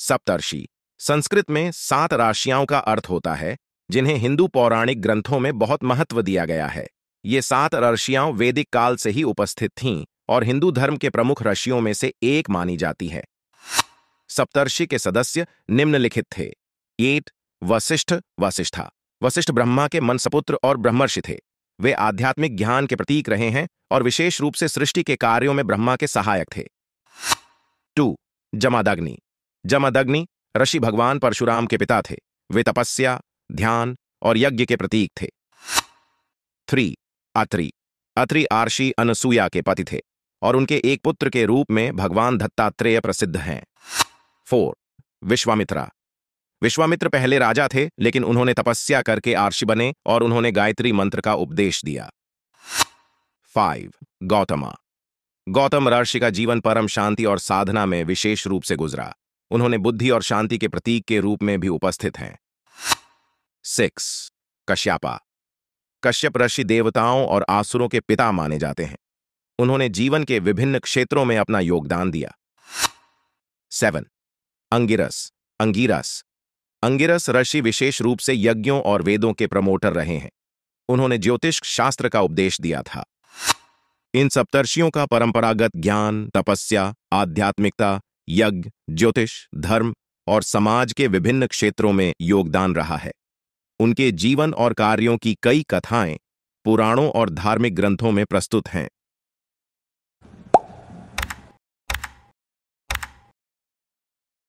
सप्तर्षि संस्कृत में सात राशियाओं का अर्थ होता है जिन्हें हिंदू पौराणिक ग्रंथों में बहुत महत्व दिया गया है ये सात ऋषियां वैदिक काल से ही उपस्थित थीं और हिंदू धर्म के प्रमुख ऋषियों में से एक मानी जाती है सप्तर्षि के सदस्य निम्नलिखित थे एट वशिष्ठ वशिष्ठा वशिष्ठ ब्रह्मा के मनसपुत्र और ब्रह्मर्षि थे वे आध्यात्मिक ज्ञान के प्रतीक रहे हैं और विशेष रूप से सृष्टि के कार्यों में ब्रह्मा के सहायक थे टू जमादाग्नि जमदग्नि ऋषि भगवान परशुराम के पिता थे वे तपस्या ध्यान और यज्ञ के प्रतीक थे थ्री अत्रि अत्रि आर्षि अनसुया के पति थे और उनके एक पुत्र के रूप में भगवान दत्तात्रेय प्रसिद्ध हैं फोर विश्वामित्रा विश्वामित्र पहले राजा थे लेकिन उन्होंने तपस्या करके आर्षि बने और उन्होंने गायत्री मंत्र का उपदेश दिया फाइव गौतमा गौतम ऋषि का जीवन परम शांति और साधना में विशेष रूप से गुजरा उन्होंने बुद्धि और शांति के प्रतीक के रूप में भी उपस्थित हैं सिक्स कश्यपा कश्यप ऋषि देवताओं और आसुरों के पिता माने जाते हैं उन्होंने जीवन के विभिन्न क्षेत्रों में अपना योगदान दिया सेवन अंगिरस अंगिरस अंगिरस ऋषि विशेष रूप से यज्ञों और वेदों के प्रमोटर रहे हैं उन्होंने ज्योतिष शास्त्र का उपदेश दिया था इन सप्तर्षियों का परंपरागत ज्ञान तपस्या आध्यात्मिकता यज्ञ ज्योतिष धर्म और समाज के विभिन्न क्षेत्रों में योगदान रहा है उनके जीवन और कार्यों की कई कथाएं पुराणों और धार्मिक ग्रंथों में प्रस्तुत हैं